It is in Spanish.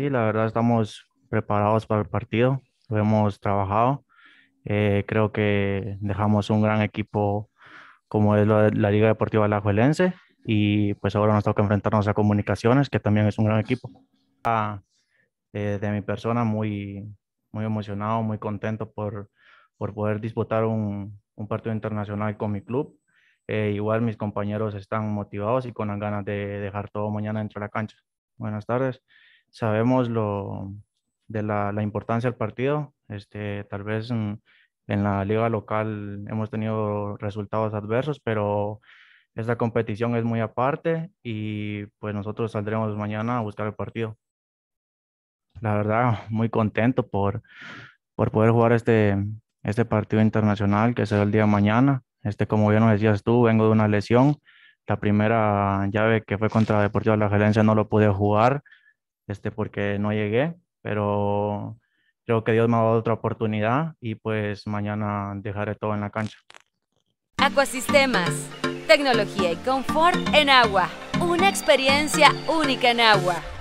sí, la verdad estamos preparados para el partido, lo hemos trabajado. Eh, creo que dejamos un gran equipo como es la, Liga Deportiva Alajuelense y pues ahora nos toca enfrentarnos a Comunicaciones, que también es un gran equipo. Ah, eh, de mi persona muy, muy emocionado, muy contento por, por poder disputar un, un partido internacional con mi club. Eh, igual mis compañeros están motivados y con las ganas de dejar todo mañana dentro de la cancha. Buenas tardes sabemos lo de la, importancia del partido. Este, tal vez en, la liga local hemos tenido resultados adversos, pero esta competición es muy aparte y pues nosotros saldremos mañana a buscar el partido. La verdad, muy contento por, poder jugar este, este, partido internacional que será el día mañana. Este, como bien nos decías tú, vengo de una lesión. La primera llave que fue contra Deportivo de la Gerencia no lo pude jugar este, porque no llegué, pero creo que Dios me ha dado otra oportunidad y pues mañana dejaré todo en la cancha. Acuasistemas, tecnología y confort en agua, una experiencia única en agua.